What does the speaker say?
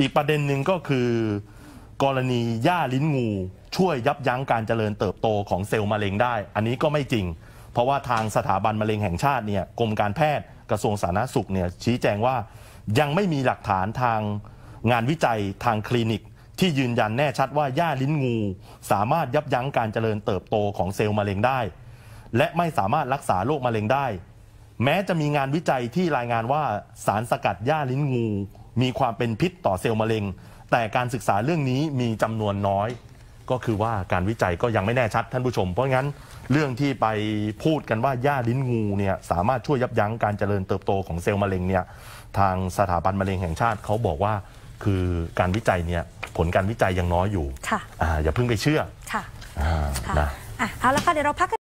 อีกประเด็นหนึ่งก็คือกรณีหญ้าลิ้นงูช่วยยับยั้งการเจริญเติบโตของเซลล์มะเร็งได้ อันนี้ก็ไม่จริง เพราะว่าทางสถาบันมะเร็งแห่งชาติเนี่ยกรมการแพทย์กระทรวงสาธารณสุขเนี่ยชี้แจงว่ายังไม่มีหลักฐานทางงานวิจัยทางคลินิกที่ยืนยันแน่ชัดว่าหญ้าลิ้นงูสามารถยับยั้งการเจริญเติบโตของเซลล์มะเร็งได้ และไม่สามารถรักษาโรคมะเร็งได้แม้จะมีงานวิจัยที่รายงานว่าสารสกัดหญ้าลิ้นงู มีความเป็นพิษต่อเซลล์มะเร็ง แต่การศึกษาเรื่องนี้มีจำนวนน้อยก็คือว่าการวิจัยก็ยังไม่แน่ชัดท่านผู้ชม เพราะงั้นเรื่องที่ไปพูดกันว่าหญ้าลิ้นงูเนี่ยสามารถช่วยยับยั้งการเจริญเติบโตของเซลล์มะเร็งเนี่ยทางสถาบันมะเร็งแห่งชาติเขาบอกว่าคือการวิจัยเนี่ยผลการวิจัยยังน้อยอยู่ค่ะออย่าเพิ่งไปเชื่อค่ะอ่าคะนะอะเอาละค่ะเดี๋ยวเราพักกัน